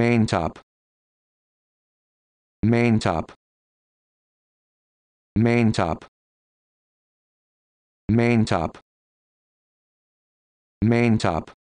main top main top main top main top main top